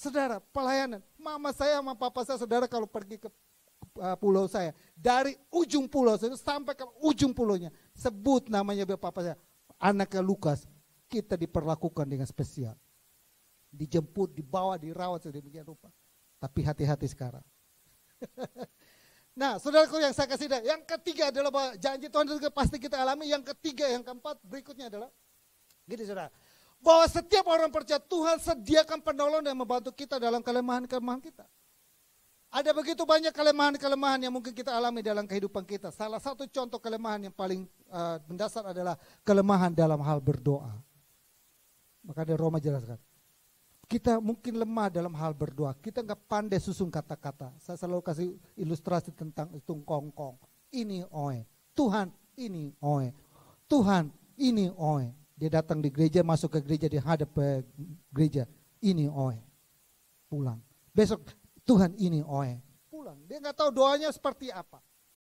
Saudara, pelayanan. Mama saya sama papa saya, saudara kalau pergi ke eh, pulau saya. Dari ujung pulau saya sampai ke ujung pulaunya. Sebut namanya biar papa saya. Anaknya Lukas. Kita diperlakukan dengan spesial. Dijemput, dibawa, dirawat sedemikian rupa. Tapi hati-hati sekarang. Nah, saudaraku yang saya kasih dah, yang ketiga adalah bahwa janji Tuhan juga pasti kita alami. Yang ketiga, yang keempat, berikutnya adalah, gini saudara, bahwa setiap orang percaya Tuhan sediakan penolong yang membantu kita dalam kelemahan-kelemahan kita. Ada begitu banyak kelemahan-kelemahan yang mungkin kita alami dalam kehidupan kita. Salah satu contoh kelemahan yang paling uh, mendasar adalah kelemahan dalam hal berdoa. maka di Roma jelaskan. Kita mungkin lemah dalam hal berdoa. Kita nggak pandai susun kata-kata. Saya selalu kasih ilustrasi tentang hitung kongkong. Ini oe. Tuhan ini oe. Tuhan ini oe. Dia datang di gereja, masuk ke gereja, dia hadap ke gereja. Ini oe, pulang. Besok Tuhan ini oe, pulang. Dia nggak tahu doanya seperti apa.